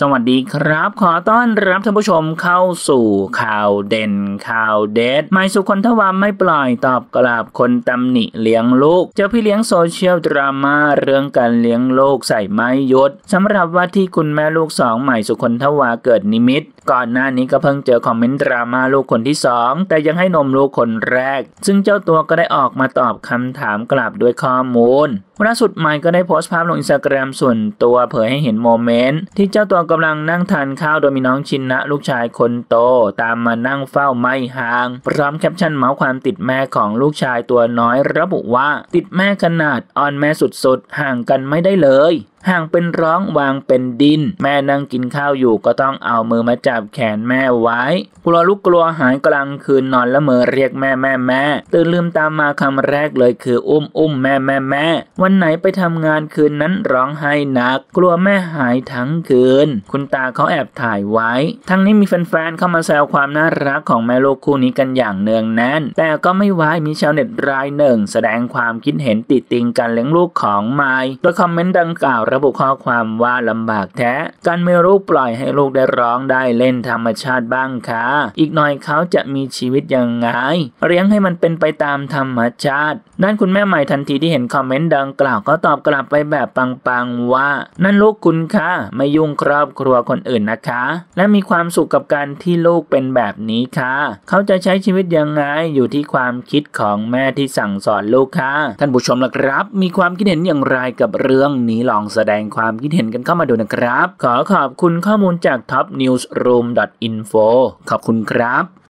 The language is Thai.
สวัสดีครับ ขอต้อนรับท่านผู้ชมเข้าสู่ข่าวเด่นข่าวเด็ดไม่สุคนทวามไม่ปล่อยตอบกลับคนตำหนิเลี้ยงลูกเจ้าพี่เลี้ยงโซเชียลดราม่าเรื่องการเลี้ยงลูกใส่ไม้ยศสำหรับว่าที่คุณแม่ลูกสองใหม่สุคนทวาเกิดนิมิตก่อนหน้านี้ก็เพิ่งเจอคอมเมนต์ดราม่าลูกคนที่2แต่ยังให้นมลูกคนแรก ซึ่งเจ้าตัวก็ได้ออกมาตอบคำถามกลับด้วยข้อมูลล่าสุดใหม่ก็ได้โพสต์ภาพลงอินสตาแกรมส่วนตัวเผยให้เห็นโมเมนต์ ที่เจ้าตัวกำลังนั่งทานข้าวโดยมีน้องชินนะ ลูกชายคนโตตามมานั่งเฝ้าไม่ห่าง พร้อมแคปชั่นเมาส์ความติดแม่ของลูกชายตัวน้อย ระบุว่า ติดแม่ขนาดอ่อนแม่สุดๆห่างกันไม่ได้เลยห่างเป็นร้องวางเป็นดิน แม่นั่งกินข้าวอยู่ก็ต้องเอามือมาจับแขนแม่ไว้กลัวลูกกลัวหาย กลางคืนนอนละเมอเรียกแม่แม่แม่ตื่นลืมตามมาคำแรกเลยคืออุ้มอุ้มแม่แม่แม่ วันไหนไปทำงานคืนนั้นร้องไห้หนัก กลัวแม่หายทั้งคืน คุณตาเขาแอบถ่ายไว้ ทั้งนี้มีแฟนๆเข้ามาแซวความน่ารักของแม่ลูกคู่นี้กันอย่างเนืองแน่นแต่ก็ไม่ไว้มีชาวเน็ตรายหนึ่ง แสดงความคิดเห็นติดติงกันเลี้ยงลูกของไม้โดยคอมเมนต์ดังกล่าวระบุข้อความว่าลำบากแท้การไม่รู้ปล่อยให้ลูกได้ร้องได้เล่นธรรมชาติบ้างค่ะอีกหน่อยเขาจะมีชีวิตยังไง เลี้ยงให้มันเป็นไปตามธรรมชาติ นั่นคุณแม่ใหม่ทันทีที่เห็นคอมเมนต์ดังกล่าวก็ตอบกลับไปแบบปังๆว่า นั่นลูกคุณค่ะไม่ยุ่งครอบครัวคนอื่นนะคะ และมีความสุขกับการที่ลูกเป็นแบบนี้ค่ะเขาจะใช้ชีวิตยังไงอยู่ที่ความคิดของแม่ที่สั่งสอนลูกค่ะท่านผู้ชมล่ะครับ มีความคิดเห็นอย่างไรกับเรื่องนี้ลองแสแสดงความคิดเห็นกันเข้ามาดูนะครับ ขอขอบคุณข้อมูลจาก topnewsroom.info ขอบคุณครับ